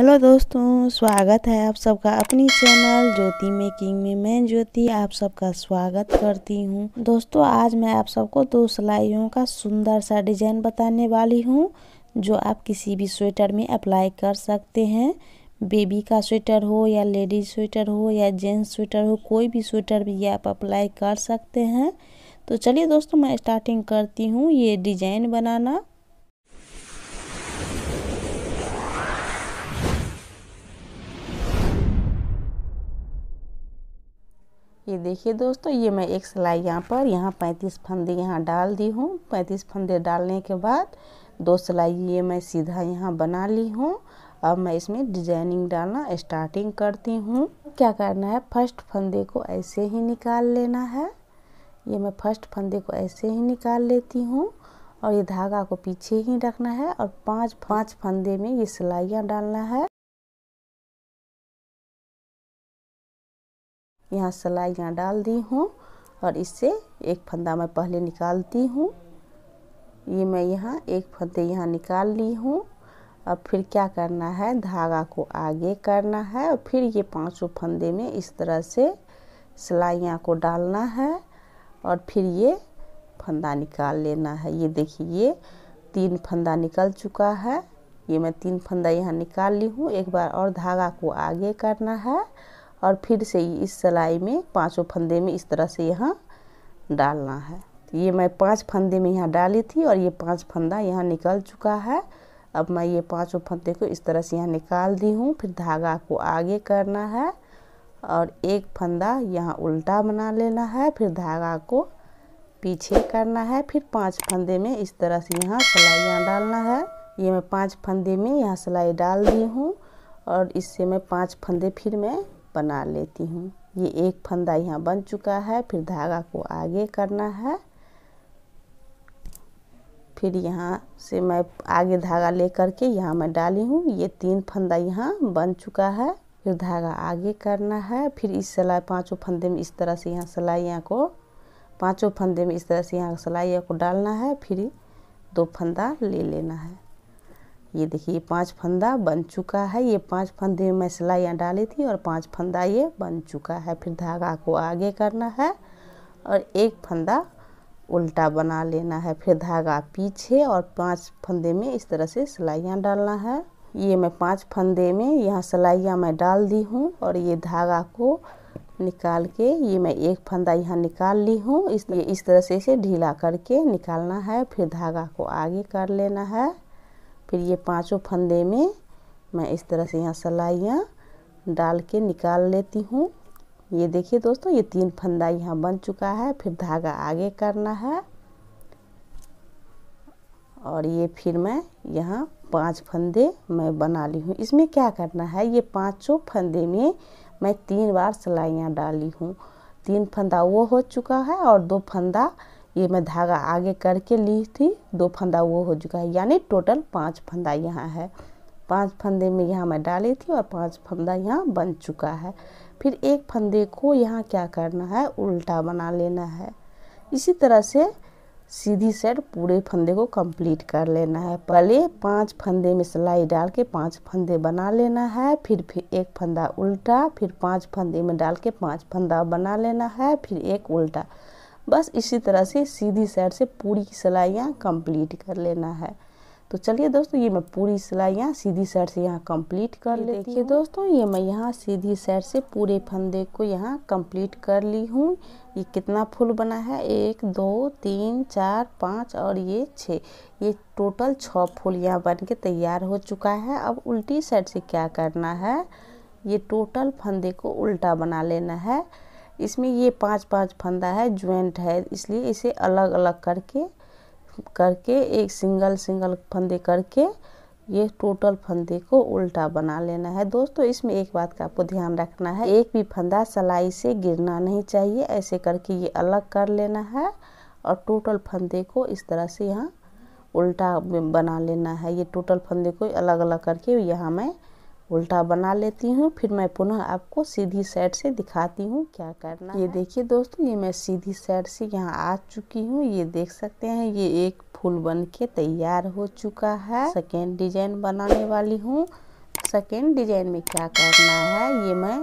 hello दोस्तों स्वागत है आप सबका अपनी चैनल ज्योति मेकिंग में मैं ज्योति आप सबका स्वागत करती हूं दोस्तों आज मैं आप सबको दो सिलाइयों का सुंदर सा डिजाइन बताने वाली हूं जो आप किसी भी स्वेटर में अप्लाई कर सकते हैं बेबी का स्वेटर हो या लेडीज स्वेटर हो या जेंट्स स्वेटर हो कोई भी स्वेटर भी आप अप्लाई कर सकते हैं तो चलिए दोस्तों मैं स्टार्टिंग करती हूँ ये डिजाइन बनाना ये देखिए दोस्तों ये मैं एक सिलाई यहाँ पर यहाँ पैंतीस फंदे यहाँ डाल दी हूँ पैंतीस फंदे डालने के बाद दो सिलाई ये मैं सीधा यहाँ बना ली हूँ अब मैं इसमें डिजाइनिंग डालना स्टार्टिंग करती हूँ क्या करना है फर्स्ट फंदे को ऐसे ही निकाल लेना है ये मैं फर्स्ट फंदे को ऐसे ही निकाल लेती हूँ और ये धागा को पीछे ही रखना है और पांच पांच फंदे में ये सिलाइयाँ डालना है यहाँ सिलाइयाँ डाल दी हूँ और इससे एक फंदा मैं पहले निकालती हूँ ये मैं यहाँ एक फंदे यहाँ निकाल ली हूँ अब फिर क्या करना है धागा को आगे करना है और फिर ये पांचों फंदे में इस तरह से सिलाइयाँ को डालना है और फिर ये फंदा निकाल लेना है ये देखिए ये तीन फंदा निकल चुका है ये मैं तीन फंदा यहाँ निकाल ली हूँ एक बार और धागा को आगे करना है और फिर से इस सिलाई में पांचों फंदे में इस तरह से यहाँ डालना है तो ये मैं पांच फंदे में यहाँ डाली थी और ये पांच फंदा यहाँ निकल चुका है अब मैं ये पांचों फंदे को इस तरह से यहाँ निकाल दी हूँ फिर धागा को आगे करना है और एक फंदा यहाँ उल्टा बना लेना है फिर धागा को पीछे करना है फिर पांच फंदे में इस तरह से यहाँ सिलाइयाँ डालना है ये मैं पांच फंदे में यहाँ सिलाई डाल दी हूँ और इससे मैं पांच फंदे फिर मैं बना लेती हूँ ये एक फंदा यहाँ बन चुका है फिर धागा को आगे करना है फिर यहाँ से मैं आगे धागा ले करके यहाँ मैं डाली हूँ ये तीन फंदा यहाँ बन चुका है फिर धागा आगे करना है फिर इस सिलाई पांचों फंदे में इस तरह से यहाँ सिलाइयाँ को पांचों फंदे में इस तरह से यहाँ सिलाइया को डालना है फिर दो फंदा ले लेना है ये देखिए ये पाँच फंदा बन चुका है ये पांच फंदे में मैं सिलाइयाँ डाली थी और पांच फंदा ये बन चुका है फिर धागा को आगे करना है और एक फंदा उल्टा बना लेना है फिर धागा पीछे और पांच फंदे में इस तरह से सिलाइयाँ डालना है ये मैं पांच फंदे में यहाँ सिलाइयाँ मैं डाल दी हूँ और ये धागा को निकाल के ये मैं एक फंदा यहाँ निकाल ली हूँ इस इस तरह से इसे ढीला करके निकालना है फिर धागा को आगे कर लेना है फिर ये पांचों फंदे में मैं इस तरह से यहाँ सलाइयाँ डाल के निकाल लेती हूँ ये देखिए दोस्तों ये तीन फंदा यहाँ बन चुका है फिर धागा आगे करना है और ये फिर मैं यहाँ पांच फंदे मैं बना ली हूँ इसमें क्या करना है ये पांचों फंदे में मैं तीन बार सिलाइयाँ डाली हूँ तीन फंदा वो हो चुका है और दो फंदा ये मैं धागा आगे करके ली थी दो फंदा वो हो चुका है यानी टोटल पाँच फंदा यहाँ है पांच फंदे में यहाँ मैं डाली थी और पांच फंदा यहाँ बन चुका है फिर एक फंदे को यहाँ क्या करना है उल्टा बना लेना है इसी तरह से सीधी साइड पूरे फंदे को कंप्लीट कर लेना है पहले पांच फंदे में सिलाई डाल के पांच फंदे बना लेना है फिर फिर एक फंदा उल्टा फिर पांच फंदे में डाल के पांच फंदा बना लेना है फिर एक उल्टा बस इसी तरह से सीधी साइड से पूरी की सिलाइयाँ कंप्लीट कर लेना है तो चलिए दोस्तों ये मैं पूरी सिलाइयाँ सीधी साइड से यहाँ कंप्लीट कर लेती देखिए दोस्तों ये मैं यहाँ सीधी साइड से पूरे फंदे को यहाँ कंप्लीट कर ली हूँ ये कितना फूल बना है एक दो तीन चार पाँच और ये छः ये टोटल छः फूल यहाँ बन के तैयार हो चुका है अब उल्टी साइड से क्या करना है ये टोटल फंदे को उल्टा बना लेना है इसमें ये पांच पांच फंदा है ज्वाइंट है इसलिए इसे अलग अलग करके करके एक सिंगल सिंगल फंदे करके ये टोटल फंदे को उल्टा बना लेना है दोस्तों इसमें एक बात का आपको ध्यान रखना है एक भी फंदा सलाई से गिरना नहीं चाहिए ऐसे करके ये अलग कर लेना है और टोटल फंदे को इस तरह से यहाँ उल्टा बना लेना है ये टोटल फंदे को अलग अलग करके यहाँ मैं उल्टा बना लेती हूँ फिर मैं पुनः आपको सीधी साइड से दिखाती हूँ क्या करना ये देखिए दोस्तों ये मैं सीधी साइड से यहाँ आ चुकी हूँ ये देख सकते हैं ये एक फूल बन के तैयार हो चुका है सेकेंड डिजाइन बनाने वाली हूँ सेकेंड डिजाइन में क्या करना है ये मैं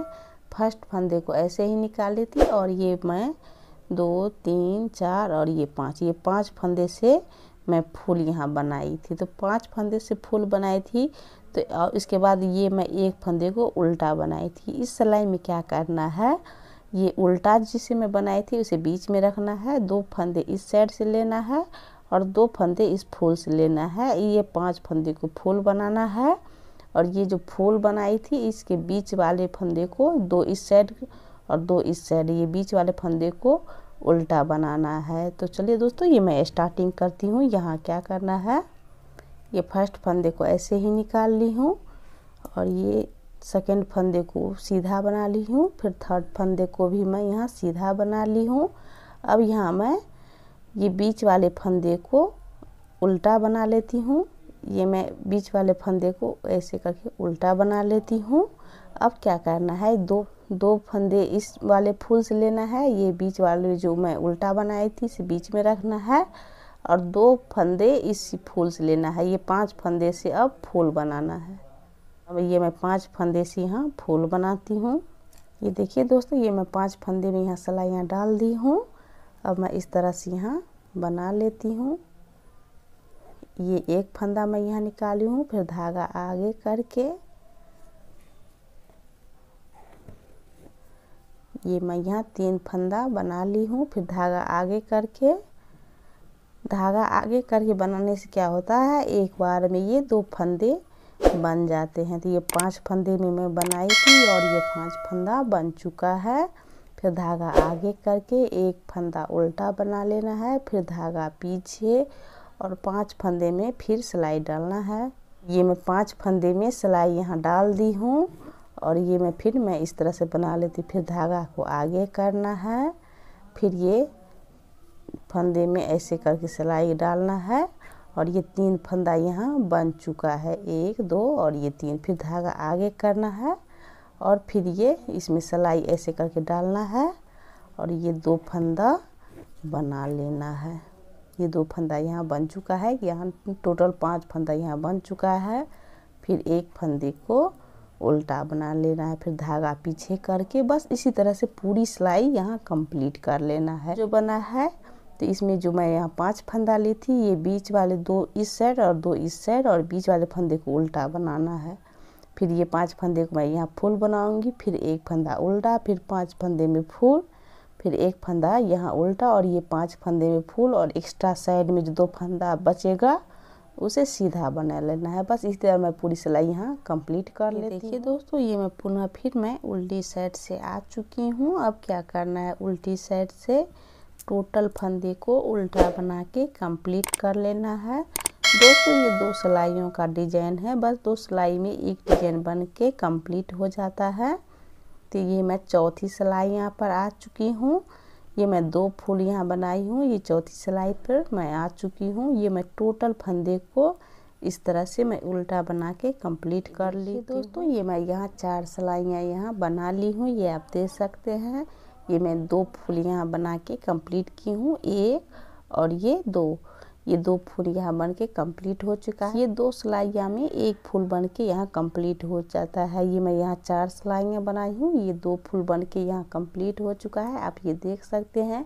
फर्स्ट फंदे को ऐसे ही निकाली थी और ये मैं दो तीन चार और ये पाँच ये पाँच फंदे से मैं फूल यहाँ बनाई थी तो पाँच फंदे से फूल बनाई थी तो और इसके बाद ये मैं एक फंदे को उल्टा बनाई थी इस सिलाई में क्या करना है ये उल्टा जिसे मैं बनाई थी उसे बीच में रखना है दो फंदे इस साइड से लेना है और दो फंदे इस फूल से लेना है ये पांच फंदे को फूल बनाना है और ये जो फूल बनाई थी इसके बीच वाले फंदे को दो इस साइड और दो इस साइड ये बीच वाले फंदे को उल्टा बनाना है तो चलिए दोस्तों ये मैं स्टार्टिंग करती हूँ यहाँ क्या करना है ये फर्स्ट फंदे को ऐसे ही निकाल ली हूँ और ये सेकेंड फंदे को सीधा बना ली हूँ फिर थर्ड फंदे को भी मैं यहाँ सीधा बना ली हूँ अब यहाँ मैं ये बीच वाले फंदे को उल्टा बना लेती हूँ ये मैं बीच वाले फंदे को ऐसे करके उल्टा बना लेती हूँ अब क्या करना है दो दो फंदे इस वाले फूल से लेना है ये बीच वाले जो मैं उल्टा बनाई थी इसे बीच में रखना है और दो फंदे इसी फूल से लेना है ये पांच फंदे से अब फूल बनाना है अब ये मैं पांच फंदे से यहाँ फूल बनाती हूँ ये देखिए दोस्तों ये मैं पांच फंदे में यहाँ सलाइयाँ डाल दी हूँ अब मैं इस तरह से यहाँ बना लेती हूँ ये एक फंदा मैं यहाँ निकाली हूँ फिर धागा आगे करके ये मैं यहाँ तीन फंदा बना ली हूँ फिर धागा आगे करके धागा आगे करके बनाने से क्या होता है एक बार में ये दो फंदे बन जाते हैं तो ये पांच फंदे में मैं बनाई थी और ये पांच फंदा बन चुका है फिर धागा आगे करके एक फंदा उल्टा बना लेना है फिर धागा पीछे और पांच फंदे में फिर सिलाई डालना है ये मैं पांच फंदे में सिलाई यहाँ डाल दी हूँ और ये मैं फिर मैं इस तरह से बना लेती फिर धागा को आगे करना है फिर ये फंदे में ऐसे करके सिलाई डालना है और ये तीन फंदा यहाँ बन चुका है एक दो और ये तीन फिर धागा आगे करना है और फिर ये इसमें सिलाई ऐसे करके डालना है और ये दो फंदा बना लेना है ये दो फंदा यहाँ बन चुका है यहाँ टोटल पांच फंदा यहाँ बन चुका है फिर एक फंदे को उल्टा बना लेना है फिर धागा पीछे करके बस इसी तरह से पूरी सिलाई यहाँ कंप्लीट कर लेना है जो बना है तो इसमें जो मैं यहाँ पांच फंदा ली थी ये बीच वाले दो इस साइड और दो इस साइड और बीच वाले फंदे को उल्टा बनाना है फिर ये पांच फंदे को मैं यहाँ फूल बनाऊंगी फिर एक फंदा उल्टा फिर पांच फंदे में फूल फिर एक फंदा यहाँ उल्टा और ये पांच फंदे में फूल और एक्स्ट्रा साइड में जो दो फंदा बचेगा उसे सीधा बना लेना है बस इस तरह मैं पूरी सिलाई यहाँ कंप्लीट कर लेती देखिए दोस्तों ये मैं पुनः फिर मैं उल्टी साइड से आ चुकी हूँ अब क्या करना है उल्टी साइड से टोटल फंदे को उल्टा बना के कंप्लीट कर लेना है दोस्तों ये दो सिलाइयों का डिजाइन है बस दो सिलाई में एक डिजाइन बन के कम्प्लीट हो जाता है तो ये मैं चौथी सिलाई यहाँ पर आ चुकी हूँ ये मैं दो फूल यहाँ बनाई हूँ ये चौथी सिलाई पर मैं आ चुकी हूँ ये मैं टोटल फंदे को इस तरह से मैं उल्टा बना के कंप्लीट कर ली दोस्तों ये मैं यहाँ चार सिलाइयाँ यहाँ बना ली हूँ ये आप देख सकते हैं ये मैं दो फूलियाँ बना के कम्प्लीट की हूँ एक और ये दो ये दो फूल यहाँ बन के कम्प्लीट हो चुका है ये दो सिलाइयाँ में एक फूल बन के यहाँ कम्प्लीट हो जाता है ये मैं यहाँ चार सिलाइयाँ बनाई हूँ ये दो फूल बन के यहाँ कम्प्लीट हो चुका है आप ये देख सकते हैं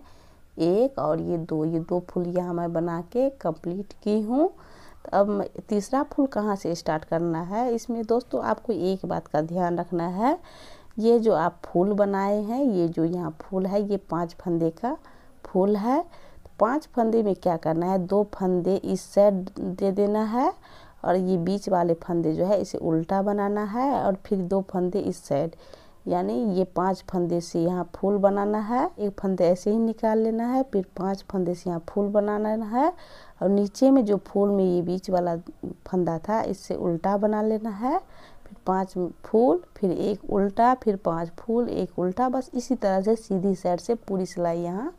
एक और ये दो ये दो फूल यहाँ मैं बना के कम्प्लीट की हूँ तो अब तीसरा फूल कहाँ से स्टार्ट करना है इसमें दोस्तों आपको एक बात का ध्यान रखना है ये जो आप फूल बनाए हैं ये जो यहाँ फूल है ये पांच फंदे का फूल है तो पांच फंदे में क्या करना है दो फंदे इस साइड दे देना है और ये बीच वाले फंदे जो है इसे उल्टा बनाना है और फिर दो फंदे इस साइड यानी ये पांच फंदे से यहाँ फूल बनाना है एक फंदे ऐसे ही निकाल लेना है फिर पांच फंदे से यहाँ फूल बनाना है और नीचे में जो फूल में ये बीच वाला फंदा था इससे उल्टा बना लेना है पांच फूल फिर एक उल्टा फिर पांच फूल एक उल्टा बस इसी तरह से सीधी साइड से पूरी सिलाई यहाँ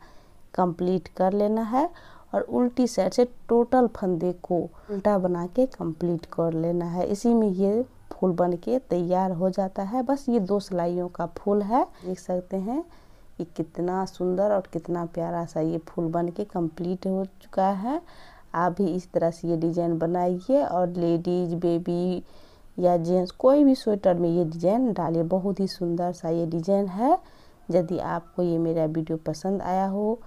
कंप्लीट कर लेना है और उल्टी साइड से टोटल फंदे को उल्टा बना के कम्प्लीट कर लेना है इसी में ये फूल बन के तैयार हो जाता है बस ये दो सिलाइयों का फूल है देख सकते हैं कि कितना सुंदर और कितना प्यारा सा ये फूल बन के कम्प्लीट हो चुका है आप भी इस तरह से ये डिज़ाइन बनाइए और लेडीज बेबी या जेंट्स कोई भी स्वेटर में ये डिजाइन डालिए बहुत ही सुंदर सा ये डिजाइन है यदि आपको ये मेरा वीडियो पसंद आया हो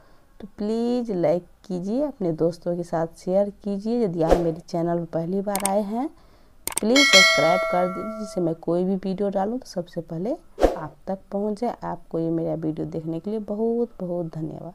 तो प्लीज़ लाइक कीजिए अपने दोस्तों के साथ शेयर कीजिए यदि आप मेरे चैनल पर पहली बार आए हैं प्लीज़ सब्सक्राइब कर दीजिए जिससे मैं कोई भी वीडियो डालूँ तो सबसे पहले आप तक पहुँच जाए आपको ये मेरा वीडियो देखने के लिए बहुत बहुत धन्यवाद